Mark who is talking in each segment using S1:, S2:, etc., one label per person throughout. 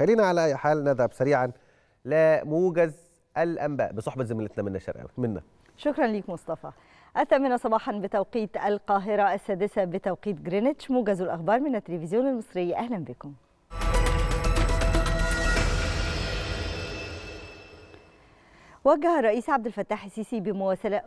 S1: خلينا على اي حال نذهب سريعا لموجز الانباء بصحبه زميلتنا منى شرقاوي منى شكرا ليك مصطفى الثامنة صباحا بتوقيت القاهرة السادسة بتوقيت جرينتش موجز الأخبار من التلفزيون المصري أهلا بكم وجه الرئيس عبد الفتاح السيسي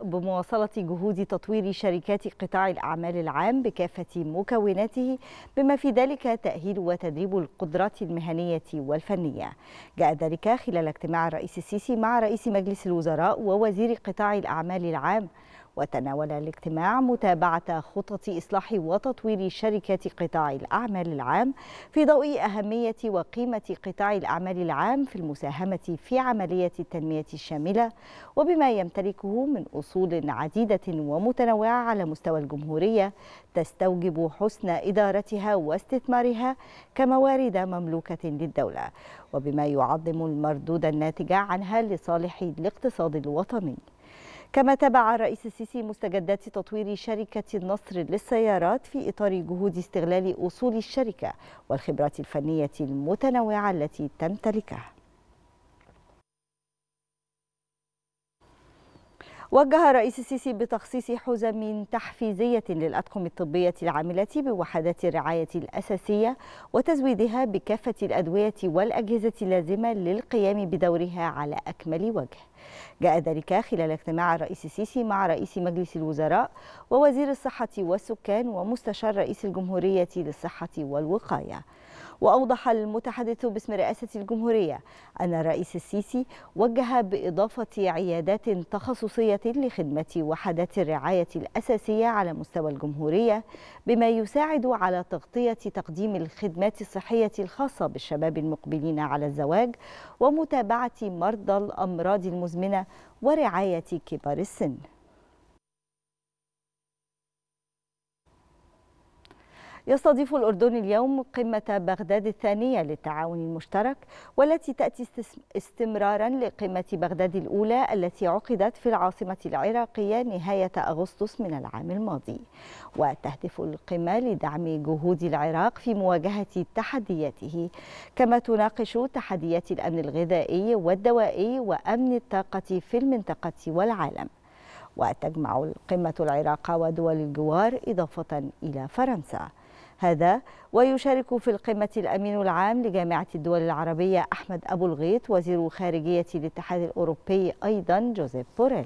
S1: بمواصلة جهود تطوير شركات قطاع الأعمال العام بكافة مكوناته بما في ذلك تأهيل وتدريب القدرات المهنية والفنية جاء ذلك خلال اجتماع الرئيس السيسي مع رئيس مجلس الوزراء ووزير قطاع الأعمال العام وتناول الاجتماع متابعة خطط إصلاح وتطوير شركة قطاع الأعمال العام في ضوء أهمية وقيمة قطاع الأعمال العام في المساهمة في عملية التنمية الشاملة وبما يمتلكه من أصول عديدة ومتنوعة على مستوى الجمهورية تستوجب حسن إدارتها واستثمارها كموارد مملوكة للدولة وبما يعظم المردود الناتج عنها لصالح الاقتصاد الوطني كما تابع الرئيس السيسي مستجدات تطوير شركة النصر للسيارات في إطار جهود استغلال أصول الشركة والخبرات الفنية المتنوعة التي تمتلكها وجه الرئيس السيسي بتخصيص حزم تحفيزية للأطقم الطبية العاملة بوحدات الرعاية الأساسية وتزويدها بكافة الأدوية والأجهزة اللازمة للقيام بدورها على أكمل وجه جاء ذلك خلال اجتماع الرئيس السيسي مع رئيس مجلس الوزراء ووزير الصحة والسكان ومستشار رئيس الجمهورية للصحة والوقاية وأوضح المتحدث باسم رئاسة الجمهورية أن الرئيس السيسي وجه بإضافة عيادات تخصصية لخدمة وحدات الرعاية الأساسية على مستوى الجمهورية بما يساعد على تغطية تقديم الخدمات الصحية الخاصة بالشباب المقبلين على الزواج ومتابعة مرضى الأمراض المزمنة ورعاية كبار السن يستضيف الأردن اليوم قمة بغداد الثانية للتعاون المشترك والتي تأتي استمرارا لقمة بغداد الأولى التي عقدت في العاصمة العراقية نهاية أغسطس من العام الماضي وتهدف القمة لدعم جهود العراق في مواجهة تحدياته كما تناقش تحديات الأمن الغذائي والدوائي وأمن الطاقة في المنطقة والعالم وتجمع القمة العراق ودول الجوار إضافة إلى فرنسا هذا ويشارك في القمة الأمين العام لجامعة الدول العربية أحمد أبو الغيط وزير الخارجية للاتحاد الأوروبي أيضا جوزيف بوريل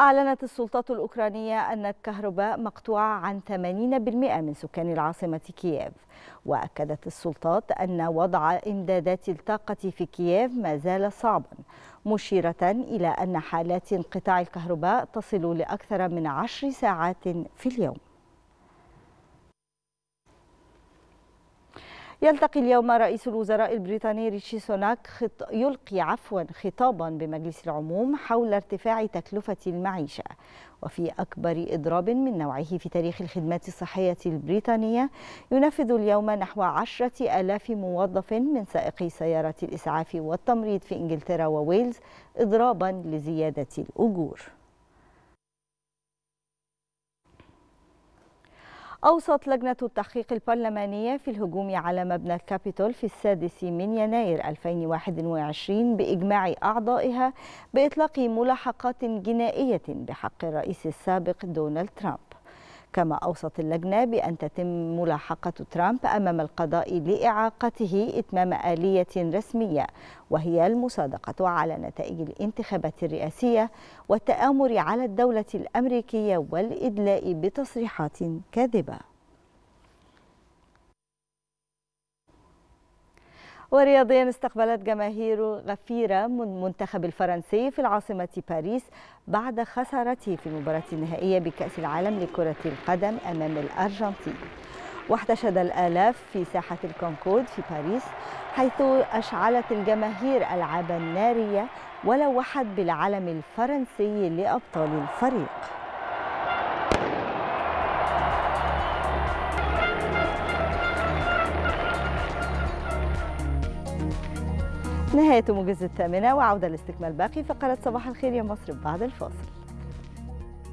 S1: أعلنت السلطات الأوكرانية أن الكهرباء مقطوعة عن 80% من سكان العاصمة كييف وأكدت السلطات أن وضع إمدادات الطاقة في كييف ما زال صعبا مشيرة إلى أن حالات انقطاع الكهرباء تصل لأكثر من عشر ساعات في اليوم يلتقي اليوم رئيس الوزراء البريطاني ريشي سوناك خط... يلقي عفوا خطابا بمجلس العموم حول ارتفاع تكلفة المعيشة وفي أكبر إضراب من نوعه في تاريخ الخدمات الصحية البريطانية ينفذ اليوم نحو عشرة ألاف موظف من سائقي سيارات الإسعاف والتمريض في إنجلترا وويلز إضرابا لزيادة الأجور أوصت لجنة التحقيق البرلمانية في الهجوم على مبنى الكابيتول في السادس من يناير 2021 بإجماع أعضائها بإطلاق ملاحقات جنائية بحق الرئيس السابق دونالد ترامب كما أوصت اللجنة بأن تتم ملاحقة ترامب أمام القضاء لإعاقته إتمام آلية رسمية وهي المصادقة على نتائج الانتخابات الرئاسية والتآمر على الدولة الأمريكية والإدلاء بتصريحات كاذبة ورياضيا استقبلت جماهير غفيرة من منتخب الفرنسي في العاصمة باريس بعد خسارته في المباراة النهائية بكأس العالم لكرة القدم أمام الأرجنتين واحتشد الآلاف في ساحة الكونكورد في باريس حيث أشعلت الجماهير ألعابا نارية ولوحت بالعلم الفرنسي لأبطال الفريق نهاية موجز الثامنة وعودة لاستكمال باقي فقرة صباح الخير يا مصر بعد الفاصل